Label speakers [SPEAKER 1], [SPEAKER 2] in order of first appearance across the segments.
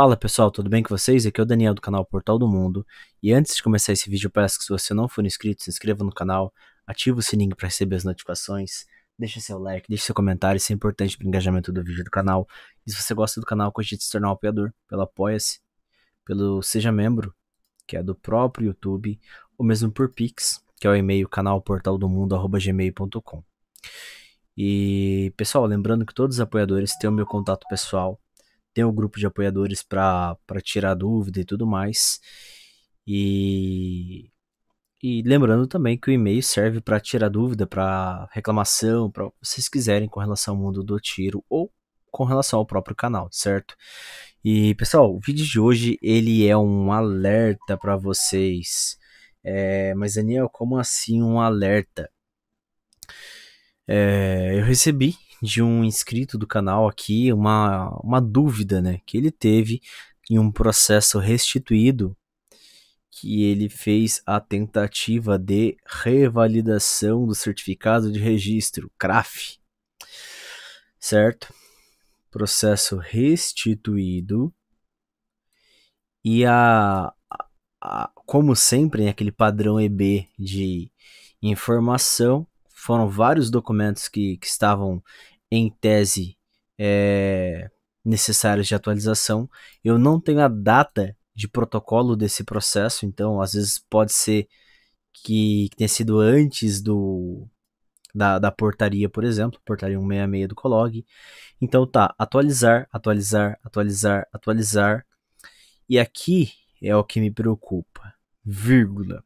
[SPEAKER 1] Fala pessoal, tudo bem com vocês? Aqui é o Daniel do canal Portal do Mundo e antes de começar esse vídeo peço que se você não for inscrito se inscreva no canal, ative o sininho para receber as notificações, deixe seu like, deixe seu comentário, isso é importante para o engajamento do vídeo do canal e se você gosta do canal, cogite se tornar um apoiador pelo Apoia-se, pelo Seja Membro, que é do próprio YouTube, ou mesmo por Pix, que é o e-mail canalportaldomundo.gmail.com e pessoal, lembrando que todos os apoiadores têm o meu contato pessoal tem o um grupo de apoiadores para tirar dúvida e tudo mais. E, e lembrando também que o e-mail serve para tirar dúvida, para reclamação, para vocês quiserem com relação ao mundo do tiro ou com relação ao próprio canal, certo? E pessoal, o vídeo de hoje ele é um alerta para vocês. É, mas Daniel, como assim um alerta? É, eu recebi de um inscrito do canal aqui, uma, uma dúvida, né, que ele teve em um processo restituído que ele fez a tentativa de revalidação do certificado de registro, CRAF. Certo? Processo restituído. E a, a como sempre, né, aquele padrão EB de informação, foram vários documentos que, que estavam em tese é, necessários de atualização. Eu não tenho a data de protocolo desse processo, então às vezes pode ser que, que tenha sido antes do da, da, portaria, por exemplo, portaria 166 do COLOG. Então tá, atualizar, atualizar, atualizar, atualizar. E aqui é o que me preocupa, vírgula.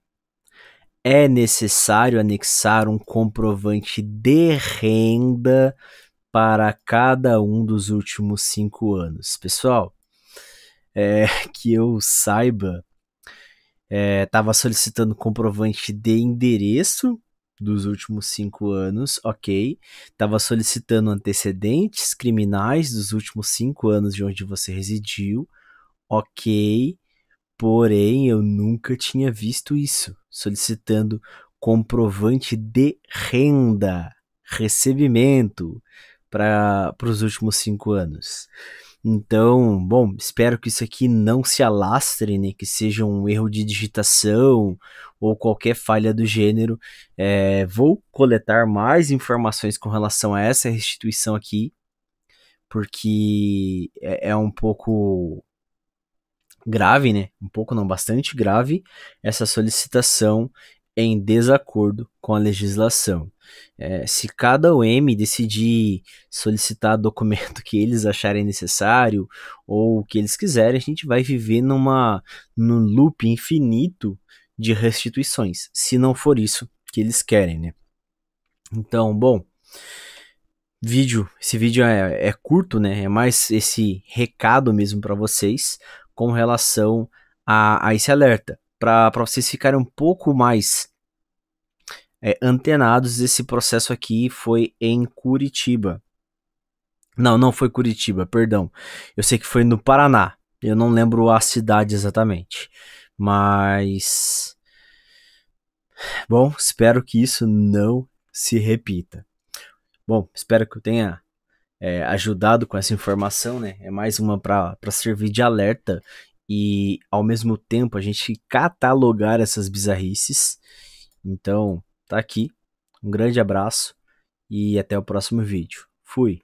[SPEAKER 1] É necessário anexar um comprovante de renda para cada um dos últimos cinco anos. Pessoal, é, que eu saiba, estava é, solicitando comprovante de endereço dos últimos cinco anos, ok. Estava solicitando antecedentes criminais dos últimos cinco anos de onde você residiu, ok. Porém, eu nunca tinha visto isso. Solicitando comprovante de renda, recebimento, para os últimos cinco anos. Então, bom, espero que isso aqui não se alastre, né? Que seja um erro de digitação ou qualquer falha do gênero. É, vou coletar mais informações com relação a essa restituição aqui, porque é, é um pouco grave, né? Um pouco não, bastante grave essa solicitação em desacordo com a legislação. É, se cada OM decidir solicitar documento que eles acharem necessário ou o que eles quiserem, a gente vai viver numa num loop infinito de restituições, se não for isso que eles querem, né? Então, bom, vídeo, esse vídeo é, é curto, né? É mais esse recado mesmo para vocês com relação a, a esse alerta para vocês ficarem um pouco mais é, antenados, esse processo aqui foi em Curitiba. Não, não foi Curitiba, perdão. Eu sei que foi no Paraná. Eu não lembro a cidade exatamente. Mas. Bom, espero que isso não se repita. Bom, espero que eu tenha é, ajudado com essa informação, né? É mais uma para servir de alerta e ao mesmo tempo a gente catalogar essas bizarrices. Então, tá aqui. Um grande abraço e até o próximo vídeo. Fui.